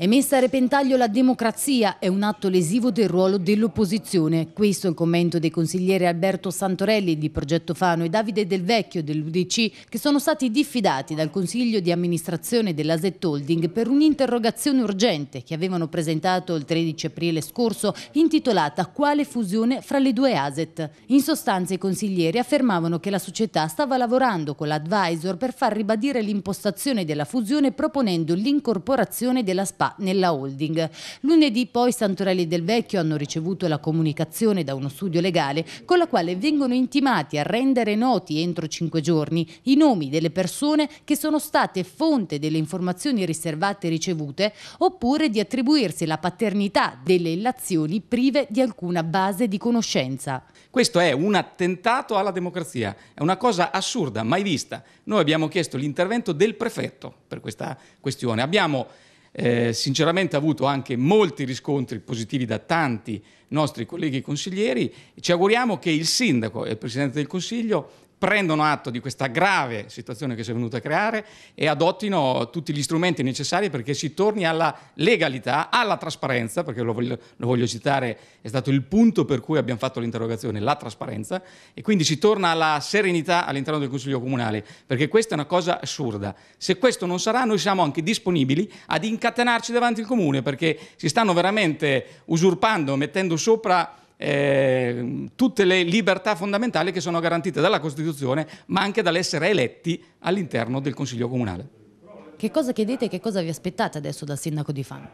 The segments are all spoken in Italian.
È messa a repentaglio la democrazia, è un atto lesivo del ruolo dell'opposizione. Questo è il commento dei consiglieri Alberto Santorelli di Progetto Fano e Davide Del Vecchio dell'UDC che sono stati diffidati dal Consiglio di amministrazione dell'Aset Holding per un'interrogazione urgente che avevano presentato il 13 aprile scorso intitolata Quale fusione fra le due Aset? In sostanza i consiglieri affermavano che la società stava lavorando con l'advisor per far ribadire l'impostazione della fusione proponendo l'incorporazione della SPA nella holding. Lunedì poi Santorelli del Vecchio hanno ricevuto la comunicazione da uno studio legale con la quale vengono intimati a rendere noti entro cinque giorni i nomi delle persone che sono state fonte delle informazioni riservate ricevute oppure di attribuirsi la paternità delle illazioni prive di alcuna base di conoscenza. Questo è un attentato alla democrazia, è una cosa assurda, mai vista. Noi abbiamo chiesto l'intervento del prefetto per questa questione. Abbiamo eh, sinceramente ha avuto anche molti riscontri positivi da tanti nostri colleghi consiglieri. Ci auguriamo che il sindaco e il Presidente del Consiglio prendono atto di questa grave situazione che si è venuta a creare e adottino tutti gli strumenti necessari perché si torni alla legalità, alla trasparenza, perché lo voglio, lo voglio, citare, è stato il punto per cui abbiamo fatto l'interrogazione, la trasparenza, e quindi si torna alla serenità all'interno del Consiglio Comunale, perché questa è una cosa assurda. Se questo non sarà, noi siamo anche disponibili ad incatenarci davanti al Comune, perché si stanno veramente usurpando, mettendo sopra eh, tutte le libertà fondamentali che sono garantite dalla Costituzione, ma anche dall'essere eletti all'interno del Consiglio Comunale. Che cosa chiedete e che cosa vi aspettate adesso dal sindaco di Fano?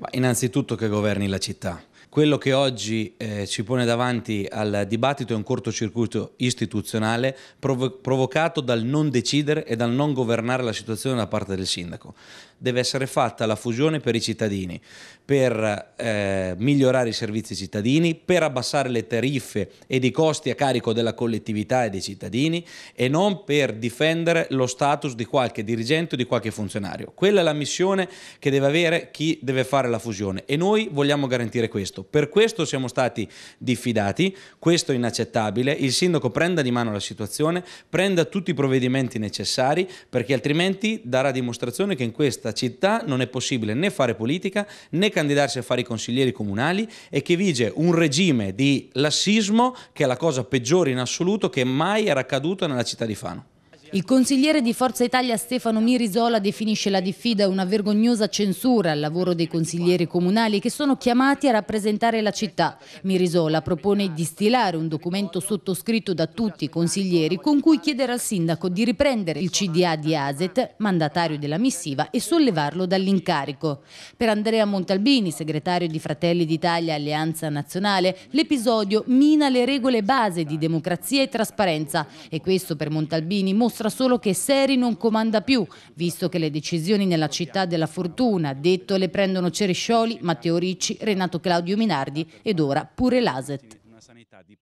Ma innanzitutto che governi la città quello che oggi eh, ci pone davanti al dibattito è un cortocircuito istituzionale provo provocato dal non decidere e dal non governare la situazione da parte del sindaco. Deve essere fatta la fusione per i cittadini, per eh, migliorare i servizi cittadini, per abbassare le tariffe ed i costi a carico della collettività e dei cittadini e non per difendere lo status di qualche dirigente o di qualche funzionario. Quella è la missione che deve avere chi deve fare la fusione e noi vogliamo garantire questo questo. Per questo siamo stati diffidati, questo è inaccettabile, il sindaco prenda di mano la situazione, prenda tutti i provvedimenti necessari perché altrimenti darà dimostrazione che in questa città non è possibile né fare politica né candidarsi a fare i consiglieri comunali e che vige un regime di lassismo che è la cosa peggiore in assoluto che mai era accaduto nella città di Fano. Il consigliere di Forza Italia Stefano Mirisola definisce la diffida una vergognosa censura al lavoro dei consiglieri comunali che sono chiamati a rappresentare la città. Mirisola propone di stilare un documento sottoscritto da tutti i consiglieri con cui chiedere al sindaco di riprendere il CDA di Aset, mandatario della missiva, e sollevarlo dall'incarico. Per Andrea Montalbini, segretario di Fratelli d'Italia Alleanza Nazionale, l'episodio mina le regole base di democrazia e trasparenza e questo per Montalbini mostra dimostra solo che Seri non comanda più, visto che le decisioni nella città della fortuna, detto le prendono Ceriscioli, Matteo Ricci, Renato Claudio Minardi ed ora pure l'Aset.